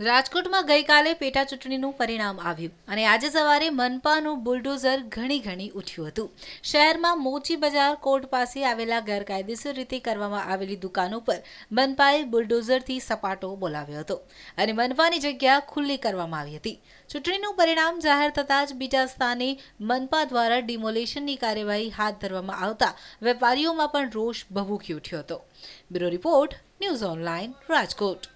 રાજકોટમાં ગઈકાલે પેટા ચૂંટણીનું પરિણામ આવ્યું અને આજે સવારે મનપાનું બુલડોઝર ઘણી ઘણી ઉઠ્યું હતું શહેરમાં મોચી બજાર કોર્ટ પાસે આવેલા ગેરકાયદેસર રીતે કરવામાં આવેલી દુકાનો પર મનપાએ બુલડોઝરથી સપાટો બોલાવ્યો હતો અને મનપાની જગ્યા ખુલ્લી કરવામાં આવી હતી ચૂંટણીનું પરિણામ જાહેર થતાં જ બીજા સ્થાને મનપા દ્વારા ડિમોલેશનની કાર્યવાહી હાથ ધરવામાં આવતા વેપારીઓમાં પણ રોષ ભભૂકી ઉઠ્યો હતો bureau report news online Rajkot